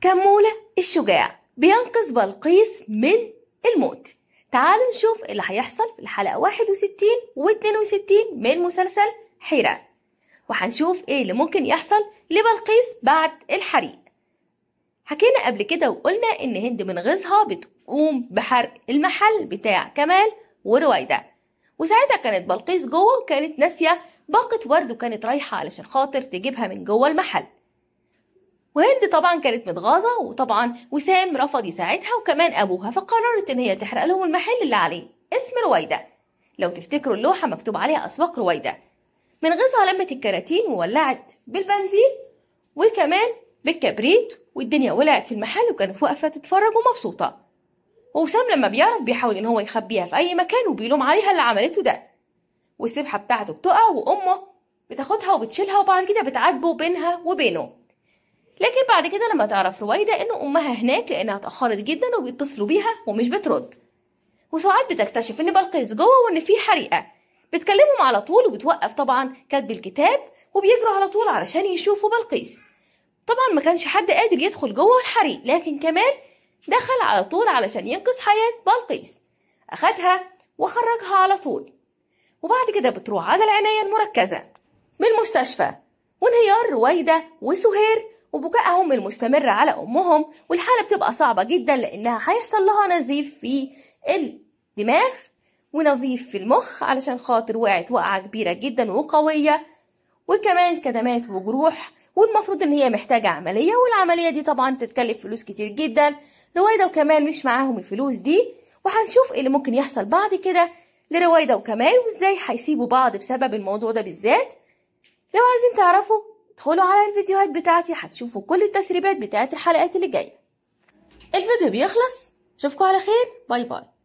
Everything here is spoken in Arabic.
كمولة الشجاع بينقذ بلقيس من الموت تعالوا نشوف اللي هيحصل في الحلقة 61 و 62 من مسلسل حيرة وهنشوف ايه اللي ممكن يحصل لبلقيس بعد الحريق حكينا قبل كده وقلنا ان هند من غيظها بتقوم بحرق المحل بتاع كمال ورويدة وساعتها كانت بلقيس جوه وكانت ناسية باقة ورد وكانت رايحة علشان خاطر تجيبها من جوه المحل وهند طبعا كانت متغاظة وطبعا وسام رفض يساعدها وكمان أبوها فقررت إن هي تحرق لهم المحل اللي عليه اسم رويدة لو تفتكروا اللوحة مكتوب عليها أسواق رويدة من غيظها لمت الكراتين وولعت بالبنزين وكمان بالكبريت والدنيا ولعت في المحل وكانت واقفة تتفرج ومبسوطة وسام لما بيعرف بيحاول إن هو يخبيها في أي مكان وبيلوم عليها اللي عملته ده والسبحة بتاعته بتقع وأمه بتاخدها وبتشيلها وبعد كده بتعاتبه بينها وبينه لكن بعد كده لما تعرف رويدة إن أمها هناك لأنها اتأخرت جدا وبيتصلوا بيها ومش بترد وساعات بتكتشف إن بلقيس جوه وإن في حريقة بتكلمهم على طول وبتوقف طبعا كاتب الكتاب وبيجروا على طول علشان يشوفوا بلقيس طبعا ما كانش حد قادر يدخل جوه الحريق لكن كمال دخل على طول علشان ينقذ حياة بلقيس أخدها وخرجها على طول وبعد كده بتروح على العناية المركزة من المستشفى وانهيار رويدة وسهير وبكائهم المستمر على أمهم والحالة بتبقى صعبة جدا لأنها هيحصل لها نزيف في الدماغ ونزيف في المخ علشان خاطر وقعت وقعة كبيرة جدا وقوية وكمان كدمات وجروح والمفروض ان هي محتاجة عملية والعملية دي طبعا تتكلف فلوس كتير جدا رويدة وكمال مش معاهم الفلوس دي وهنشوف ايه اللي ممكن يحصل بعد كده لرويدة وكمال وازاي هيسيبوا بعض بسبب الموضوع ده بالذات لو عايزين تعرفوا ادخلوا على الفيديوهات بتاعتي هتشوفوا كل التسريبات بتاعت الحلقات اللي جايه الفيديو بيخلص اشوفكم على خير باي باي